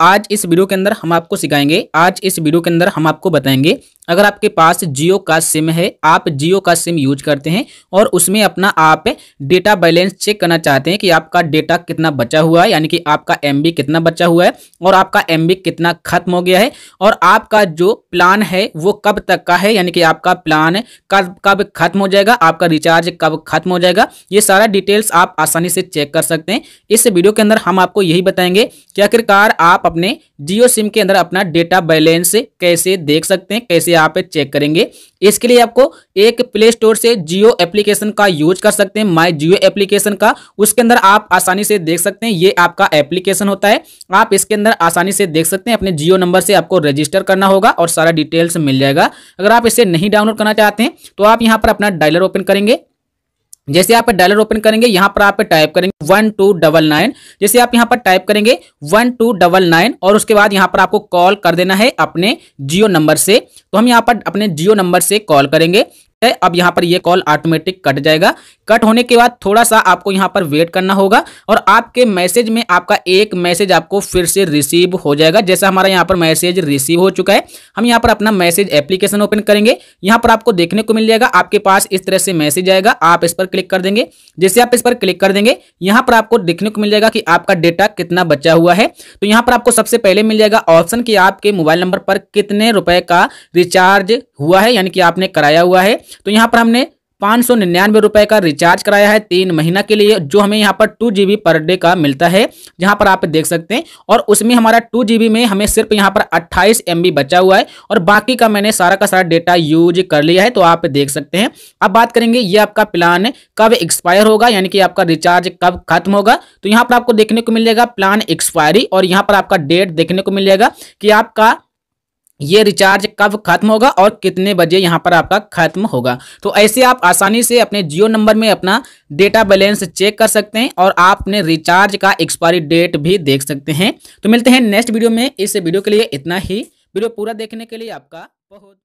आज इस वीडियो के अंदर हम आपको सिखाएंगे आज इस वीडियो के अंदर हम आपको बताएंगे अगर आपके पास जियो का सिम है आप जियो का सिम यूज करते हैं और उसमें अपना आप डेटा बैलेंस चेक करना चाहते हैं कि आपका डेटा कितना बचा हुआ है यानी कि आपका एम कितना बचा हुआ है और आपका एम कितना खत्म हो गया है और आपका जो प्लान है वो कब तक का है यानी कि आपका प्लान कब कब खत्म हो जाएगा आपका रिचार्ज कब खत्म हो जाएगा ये सारा डिटेल्स आप आसानी से चेक कर सकते हैं इस वीडियो के अंदर हम आपको यही बताएंगे कि आखिरकार आप अपने जियो सिम के अंदर अपना डेटा बैलेंस कैसे देख सकते हैं कैसे यहाँ पे चेक करेंगे इसके लिए आपको एक प्ले स्टोर से जियो एप्लीकेशन का यूज कर सकते हैं माई जियो एप्लीकेशन का उसके अंदर आप आसानी से देख सकते हैं ये आपका एप्लीकेशन होता है आप इसके अंदर आसानी से देख सकते हैं अपने जियो नंबर से आपको रजिस्टर करना होगा और सारा डिटेल्स मिल जाएगा अगर आप इसे नहीं डाउनलोड करना चाहते हैं तो आप यहाँ पर अपना डायलर ओपन करेंगे जैसे आप डॉलर ओपन करेंगे यहां पर आप टाइप करेंगे वन टू डबल नाइन जैसे आप यहां पर टाइप करेंगे वन टू डबल नाइन और उसके बाद यहां पर आपको कॉल कर देना है अपने जियो नंबर से तो हम यहाँ पर अपने जियो नंबर से कॉल करेंगे है अब यहाँ पर ये कॉल ऑटोमेटिक कट जाएगा कट होने के बाद थोड़ा सा आपको यहाँ पर वेट करना होगा और आपके मैसेज में आपका एक मैसेज आपको फिर से रिसीव हो जाएगा जैसा हमारा यहाँ पर मैसेज रिसीव हो चुका है हम यहाँ पर अपना मैसेज एप्लीकेशन ओपन करेंगे यहाँ पर आपको देखने को मिल जाएगा आपके पास इस तरह से मैसेज आएगा आप इस पर क्लिक कर देंगे जैसे आप इस पर क्लिक कर देंगे यहाँ पर आपको देखने को मिल जाएगा कि आपका डेटा कितना बचा हुआ है तो यहाँ पर आपको सबसे पहले मिल जाएगा ऑप्शन कि आपके मोबाइल नंबर पर कितने रुपए का रिचार्ज हुआ है यानी कि आपने कराया हुआ है तो यहाँ पर हमने पाँच सौ निन्यानवे रुपये का रिचार्ज कराया है तीन महीना के लिए जो हमें यहाँ पर टू जी पर डे का मिलता है जहाँ पर आप देख सकते हैं और उसमें हमारा टू जी में हमें सिर्फ यहाँ पर अट्ठाईस एम बचा हुआ है और बाकी का मैंने सारा का सारा डेटा यूज कर लिया है तो आप देख सकते हैं अब बात करेंगे ये आपका प्लान कब एक्सपायर होगा यानी कि आपका रिचार्ज कब खत्म होगा तो यहाँ पर आपको देखने को मिलेगा प्लान एक्सपायरी और यहाँ पर आपका डेट देखने को जाएगा कि आपका ये रिचार्ज कब खत्म होगा और कितने बजे यहाँ पर आपका खत्म होगा तो ऐसे आप आसानी से अपने जियो नंबर में अपना डेटा बैलेंस चेक कर सकते हैं और आप अपने रिचार्ज का एक्सपायरी डेट भी देख सकते हैं तो मिलते हैं नेक्स्ट वीडियो में इस वीडियो के लिए इतना ही वीडियो पूरा देखने के लिए आपका बहुत